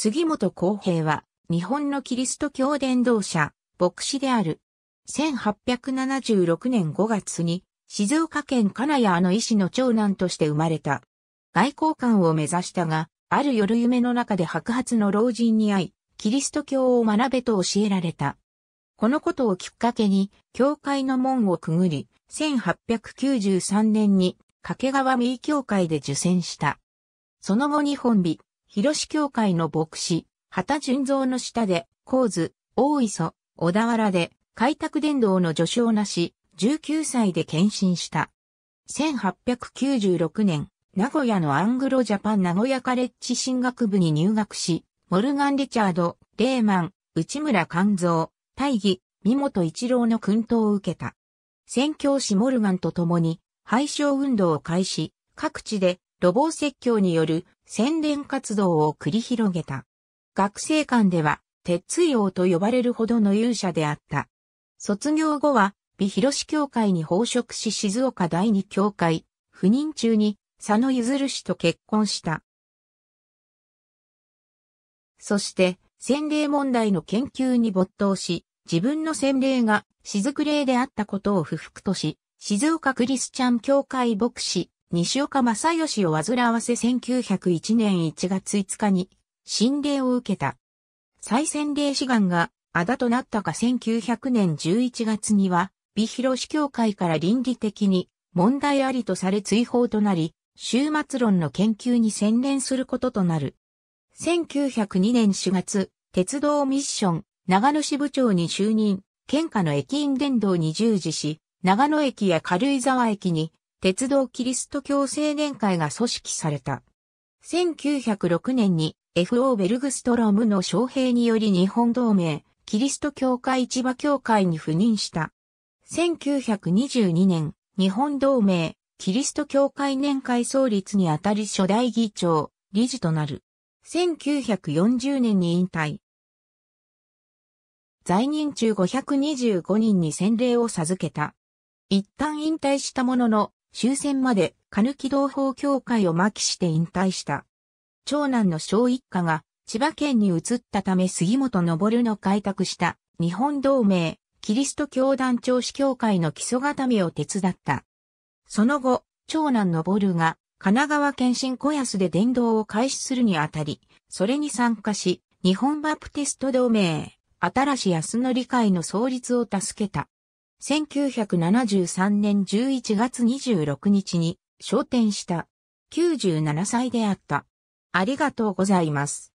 杉本康平は、日本のキリスト教伝道者、牧師である。1876年5月に、静岡県金谷の医師の長男として生まれた。外交官を目指したが、ある夜夢の中で白髪の老人に会い、キリスト教を学べと教えられた。このことをきっかけに、教会の門をくぐり、1893年に、掛川三井教会で受選した。その後日本美、広志教会の牧師、畑純造の下で、神津、大磯、小田原で、開拓伝道の序章なし、19歳で献身した。1896年、名古屋のアングロジャパン名古屋カレッジ進学部に入学し、モルガン・リチャード、レーマン、内村勘蔵、大義、三本一郎の訓導を受けた。宣教師モルガンと共に、廃商運動を開始、各地で路傍説教による宣伝活動を繰り広げた。学生間では、鉄槌王と呼ばれるほどの勇者であった。卒業後は、美広市教会に奉職し静岡第二教会、赴任中に佐野譲氏と結婚した。そして、洗礼問題の研究に没頭し、自分の洗礼が雫礼であったことを不服とし、静岡クリスチャン教会牧師、西岡正義を煩わせ1901年1月5日に、心霊を受けた。再洗礼志願が、あだとなったか1900年11月には、美広市協会から倫理的に問題ありとされ追放となり、終末論の研究に専念することとなる。1902年4月、鉄道ミッション、長野支部長に就任、県下の駅員伝道に従事し、長野駅や軽井沢駅に鉄道キリスト教青年会が組織された。1906年に F.O. ベルグストロムの招聘により日本同盟、キリスト教会市場教会に赴任した。1922年、日本同盟、キリスト教会年会創立にあたり初代議長、理事となる。1940年に引退。在任中525人に洗礼を授けた。一旦引退したものの、終戦まで、カヌキ同胞協会を麻痺して引退した。長男の小一家が、千葉県に移ったため杉本昇の開拓した日本同盟キリスト教団長子協会の基礎固めを手伝った。その後、長男昇が神奈川県新小安で伝道を開始するにあたり、それに参加し、日本バプテスト同盟、新し安理解の創立を助けた。1973年11月26日に昇天した。97歳であった。ありがとうございます。